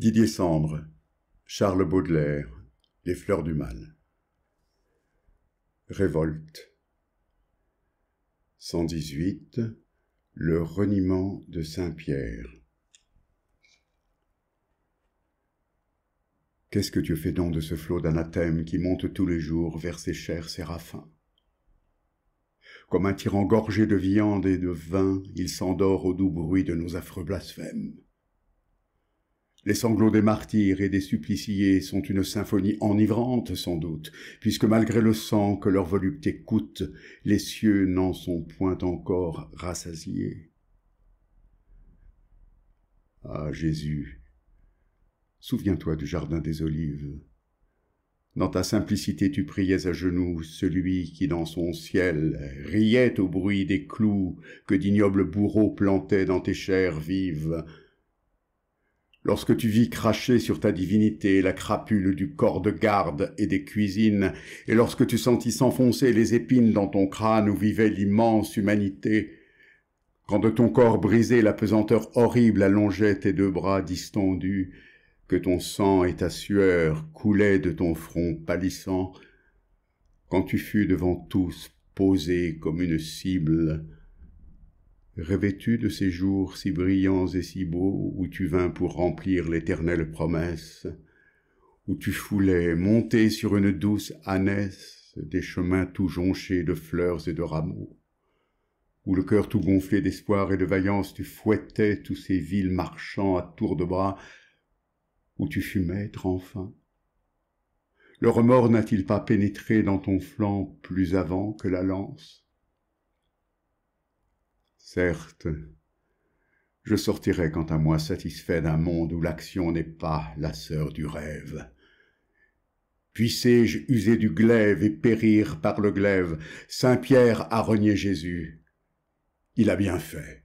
Didier Charles Baudelaire, Les fleurs du mal. Révolte. 118. Le reniement de Saint-Pierre. Qu'est-ce que tu fais donc de ce flot d'anathèmes qui monte tous les jours vers ses chers séraphins Comme un tyran gorgé de viande et de vin, il s'endort au doux bruit de nos affreux blasphèmes. Les sanglots des martyrs et des suppliciés sont une symphonie enivrante sans doute, puisque malgré le sang que leur volupté coûte, les cieux n'en sont point encore rassasiés. Ah Jésus, souviens-toi du jardin des olives. Dans ta simplicité tu priais à genoux celui qui dans son ciel riait au bruit des clous que d'ignobles bourreaux plantaient dans tes chairs vives, Lorsque tu vis cracher sur ta divinité la crapule du corps de garde et des cuisines, et lorsque tu sentis s'enfoncer les épines dans ton crâne où vivait l'immense humanité, quand de ton corps brisé la pesanteur horrible allongeait tes deux bras distendus, que ton sang et ta sueur coulaient de ton front pâlissant, quand tu fus devant tous posé comme une cible, revêtu de ces jours si brillants et si beaux où tu vins pour remplir l'éternelle promesse, où tu foulais, monté sur une douce ânesse des chemins tout jonchés de fleurs et de rameaux, où le cœur tout gonflé d'espoir et de vaillance, tu fouettais tous ces villes marchands à tour de bras, où tu fus maître enfin. Le remords n'a-t-il pas pénétré dans ton flanc plus avant que la lance Certes, je sortirai quant à moi satisfait d'un monde où l'action n'est pas la sœur du rêve. Puissé-je user du glaive et périr par le glaive Saint Pierre a renié Jésus. Il a bien fait.